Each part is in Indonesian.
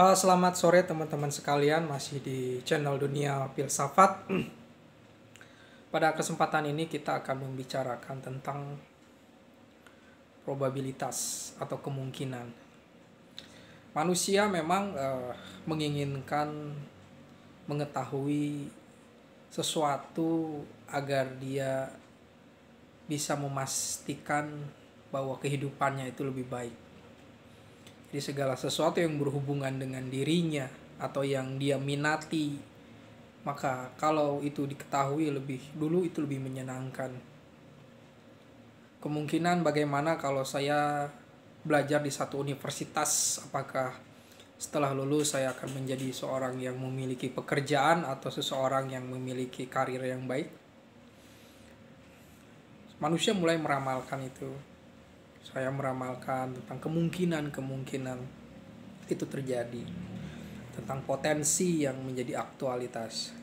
Uh, selamat sore teman-teman sekalian, masih di channel Dunia Filsafat. Pada kesempatan ini kita akan membicarakan tentang probabilitas atau kemungkinan. Manusia memang uh, menginginkan mengetahui sesuatu agar dia bisa memastikan bahwa kehidupannya itu lebih baik jadi segala sesuatu yang berhubungan dengan dirinya atau yang dia minati, maka kalau itu diketahui lebih dulu itu lebih menyenangkan. Kemungkinan bagaimana kalau saya belajar di satu universitas, apakah setelah lulus saya akan menjadi seorang yang memiliki pekerjaan atau seseorang yang memiliki karir yang baik? Manusia mulai meramalkan itu saya meramalkan tentang kemungkinan-kemungkinan itu terjadi tentang potensi yang menjadi aktualitas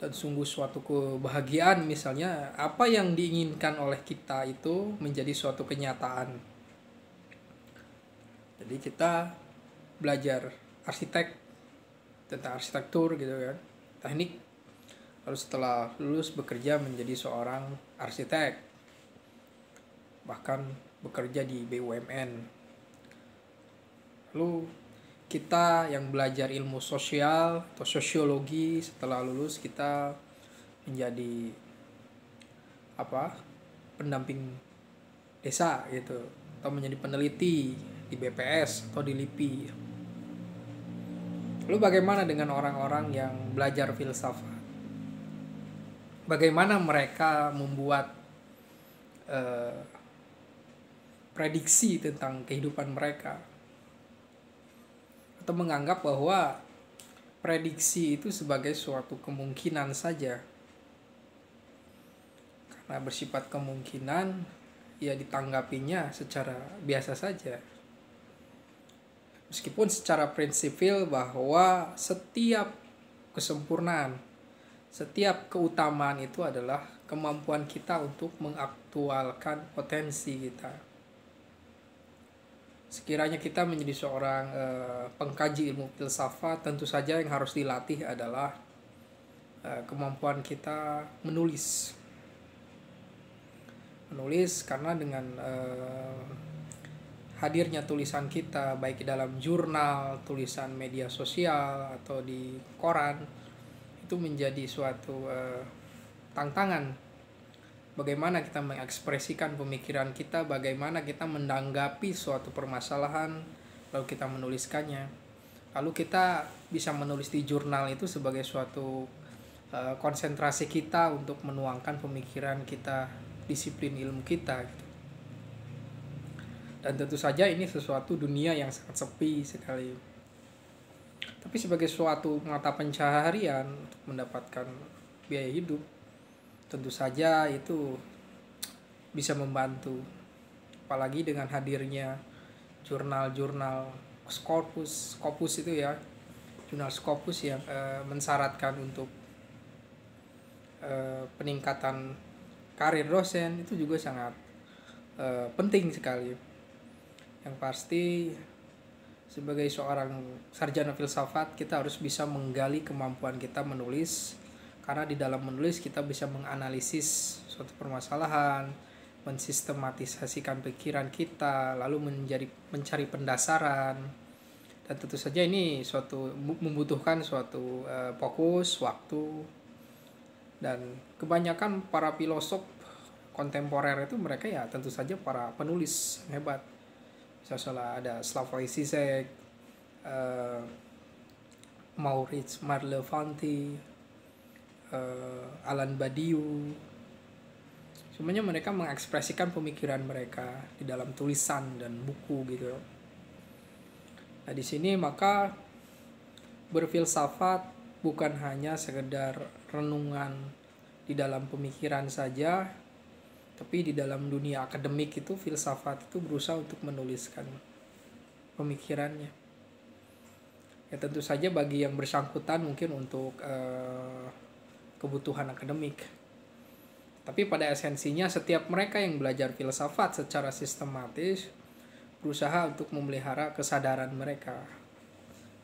dan sungguh suatu kebahagiaan misalnya apa yang diinginkan oleh kita itu menjadi suatu kenyataan jadi kita belajar arsitek tentang arsitektur gitu kan teknik lalu setelah lulus bekerja menjadi seorang arsitek bahkan bekerja di BUMN. Lalu kita yang belajar ilmu sosial atau sosiologi setelah lulus kita menjadi apa pendamping desa gitu atau menjadi peneliti di BPS atau di LIPI. Lalu bagaimana dengan orang-orang yang belajar filsafat? Bagaimana mereka membuat eh, prediksi tentang kehidupan mereka atau menganggap bahwa prediksi itu sebagai suatu kemungkinan saja karena bersifat kemungkinan ya ditanggapinya secara biasa saja meskipun secara prinsipil bahwa setiap kesempurnaan setiap keutamaan itu adalah kemampuan kita untuk mengaktualkan potensi kita Sekiranya kita menjadi seorang uh, pengkaji ilmu filsafat, tentu saja yang harus dilatih adalah uh, kemampuan kita menulis. Menulis karena dengan uh, hadirnya tulisan kita baik dalam jurnal, tulisan media sosial atau di koran itu menjadi suatu uh, tantangan bagaimana kita mengekspresikan pemikiran kita, bagaimana kita menanggapi suatu permasalahan, lalu kita menuliskannya. Lalu kita bisa menulis di jurnal itu sebagai suatu eh, konsentrasi kita untuk menuangkan pemikiran kita, disiplin ilmu kita. Gitu. Dan tentu saja ini sesuatu dunia yang sangat sepi sekali. Tapi sebagai suatu mata pencaharian untuk mendapatkan biaya hidup, tentu saja itu bisa membantu apalagi dengan hadirnya jurnal-jurnal Scopus Scopus itu ya jurnal Scopus yang e, mensyaratkan untuk e, peningkatan karir dosen itu juga sangat e, penting sekali yang pasti sebagai seorang sarjana filsafat kita harus bisa menggali kemampuan kita menulis karena di dalam menulis kita bisa menganalisis suatu permasalahan, mensistematisasikan pikiran kita, lalu menjadi mencari pendasaran. Dan tentu saja ini suatu membutuhkan suatu uh, fokus, waktu. Dan kebanyakan para filosof kontemporer itu mereka ya tentu saja para penulis hebat. Misalnya ada Slavoj Zizek, uh, eh, Maurice merleau uh, Alan Badiou semuanya mereka mengekspresikan pemikiran mereka di dalam tulisan dan buku gitu nah di sini maka berfilsafat bukan hanya sekedar renungan di dalam pemikiran saja tapi di dalam dunia akademik itu filsafat itu berusaha untuk menuliskan pemikirannya ya tentu saja bagi yang bersangkutan mungkin untuk uh, kebutuhan akademik. Tapi pada esensinya setiap mereka yang belajar filsafat secara sistematis berusaha untuk memelihara kesadaran mereka,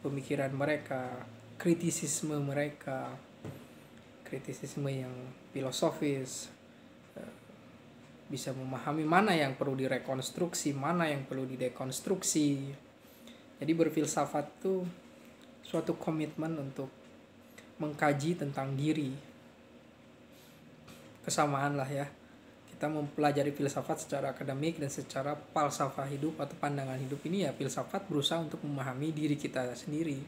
pemikiran mereka, kritisisme mereka, kritisisme yang filosofis, eh, bisa memahami mana yang perlu direkonstruksi, mana yang perlu didekonstruksi. Jadi berfilsafat itu suatu komitmen untuk mengkaji tentang diri. Kesamaan lah ya. Kita mempelajari filsafat secara akademik dan secara falsafah hidup atau pandangan hidup ini ya filsafat berusaha untuk memahami diri kita sendiri.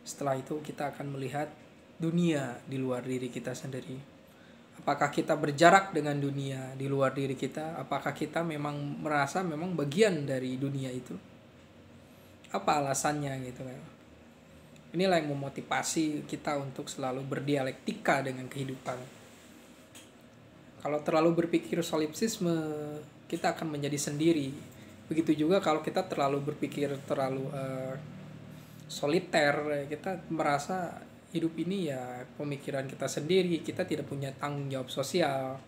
Setelah itu kita akan melihat dunia di luar diri kita sendiri apakah kita berjarak dengan dunia di luar diri kita apakah kita memang merasa memang bagian dari dunia itu apa alasannya gitu kan inilah yang memotivasi kita untuk selalu berdialektika dengan kehidupan kalau terlalu berpikir solipsisme kita akan menjadi sendiri begitu juga kalau kita terlalu berpikir terlalu uh, soliter kita merasa hidup ini ya pemikiran kita sendiri kita tidak punya tanggung jawab sosial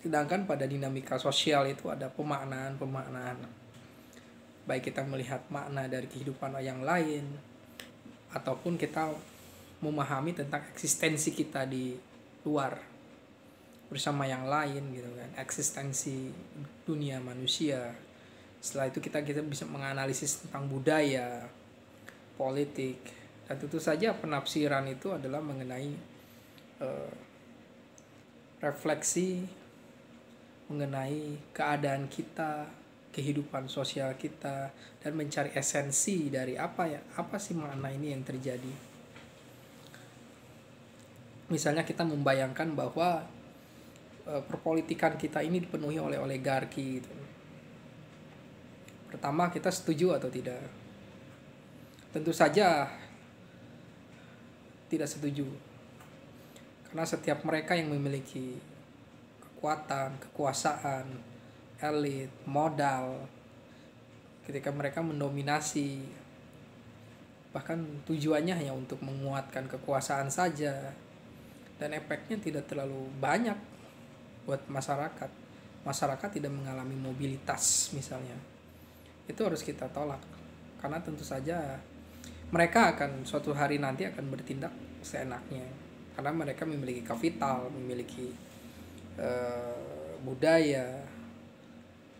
sedangkan pada dinamika sosial itu ada pemaknaan pemaknaan baik kita melihat makna dari kehidupan yang lain ataupun kita memahami tentang eksistensi kita di luar bersama yang lain gitu kan eksistensi dunia manusia setelah itu kita kita bisa menganalisis tentang budaya politik dan tentu saja penafsiran itu adalah mengenai uh, refleksi mengenai keadaan kita kehidupan sosial kita dan mencari esensi dari apa ya apa sih makna ini yang terjadi misalnya kita membayangkan bahwa e, perpolitikan kita ini dipenuhi oleh oligarki gitu. pertama kita setuju atau tidak tentu saja tidak setuju karena setiap mereka yang memiliki kekuatan kekuasaan elit, modal, ketika mereka mendominasi, bahkan tujuannya hanya untuk menguatkan kekuasaan saja, dan efeknya tidak terlalu banyak buat masyarakat. Masyarakat tidak mengalami mobilitas, misalnya, itu harus kita tolak, karena tentu saja mereka akan suatu hari nanti akan bertindak seenaknya, karena mereka memiliki kapital, memiliki uh, budaya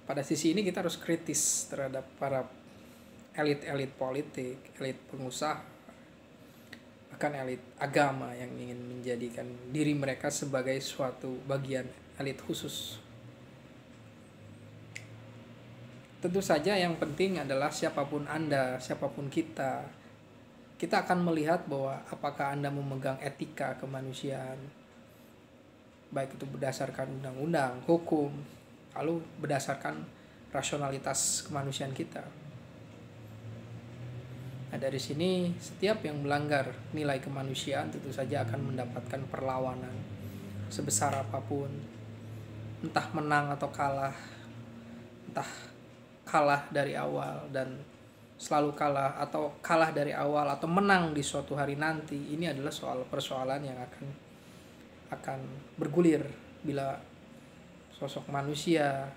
pada sisi ini kita harus kritis terhadap para elit-elit politik, elit pengusaha, bahkan elit agama yang ingin menjadikan diri mereka sebagai suatu bagian elit khusus. Tentu saja yang penting adalah siapapun Anda, siapapun kita, kita akan melihat bahwa apakah Anda memegang etika kemanusiaan, baik itu berdasarkan undang-undang, hukum, lalu berdasarkan rasionalitas kemanusiaan kita. Nah, dari sini setiap yang melanggar nilai kemanusiaan tentu saja akan mendapatkan perlawanan sebesar apapun. Entah menang atau kalah. Entah kalah dari awal dan selalu kalah atau kalah dari awal atau menang di suatu hari nanti. Ini adalah soal persoalan yang akan akan bergulir bila sosok manusia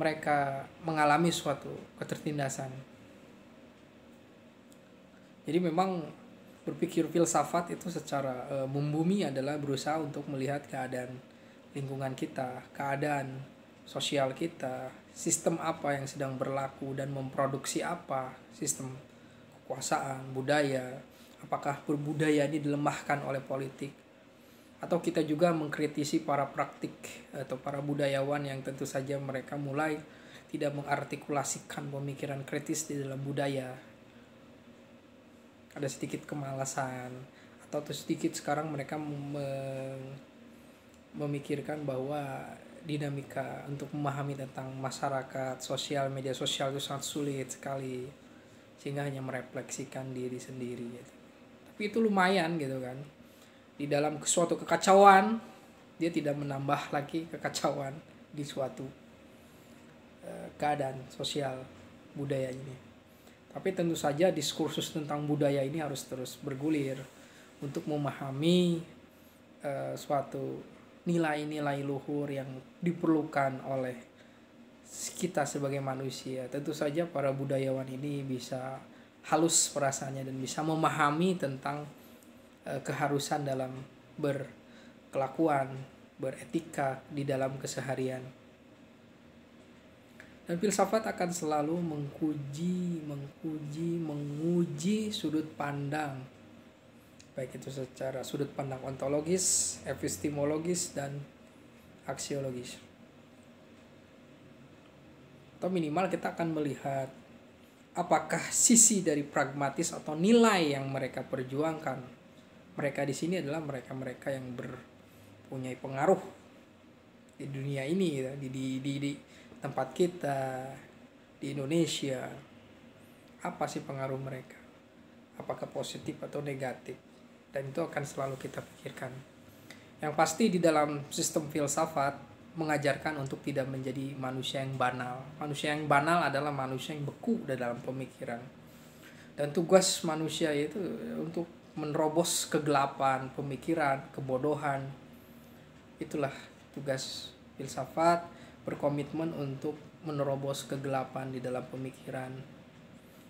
mereka mengalami suatu ketertindasan. Jadi memang berpikir filsafat itu secara e, membumi adalah berusaha untuk melihat keadaan lingkungan kita, keadaan sosial kita, sistem apa yang sedang berlaku dan memproduksi apa, sistem kekuasaan, budaya, apakah berbudaya ini dilemahkan oleh politik, atau kita juga mengkritisi para praktik atau para budayawan yang tentu saja mereka mulai tidak mengartikulasikan pemikiran kritis di dalam budaya. Ada sedikit kemalasan atau sedikit sekarang mereka memikirkan bahwa dinamika untuk memahami tentang masyarakat, sosial, media sosial itu sangat sulit sekali sehingga hanya merefleksikan diri sendiri gitu. Tapi itu lumayan gitu kan di dalam suatu kekacauan dia tidak menambah lagi kekacauan di suatu eh, keadaan sosial budaya ini. Tapi tentu saja diskursus tentang budaya ini harus terus bergulir untuk memahami eh, suatu nilai-nilai luhur yang diperlukan oleh kita sebagai manusia. Tentu saja para budayawan ini bisa halus perasaannya dan bisa memahami tentang Eh, keharusan dalam berkelakuan, beretika di dalam keseharian. Dan filsafat akan selalu mengkuji, mengkuji, menguji sudut pandang baik itu secara sudut pandang ontologis, epistemologis dan aksiologis. Atau minimal kita akan melihat apakah sisi dari pragmatis atau nilai yang mereka perjuangkan mereka di sini adalah mereka-mereka yang berpunyai pengaruh di dunia ini ya. di, di di di tempat kita di Indonesia apa sih pengaruh mereka apakah positif atau negatif dan itu akan selalu kita pikirkan yang pasti di dalam sistem filsafat mengajarkan untuk tidak menjadi manusia yang banal manusia yang banal adalah manusia yang beku dalam pemikiran dan tugas manusia itu untuk menerobos kegelapan, pemikiran, kebodohan. Itulah tugas filsafat berkomitmen untuk menerobos kegelapan di dalam pemikiran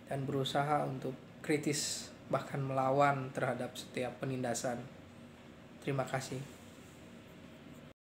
dan berusaha untuk kritis bahkan melawan terhadap setiap penindasan. Terima kasih.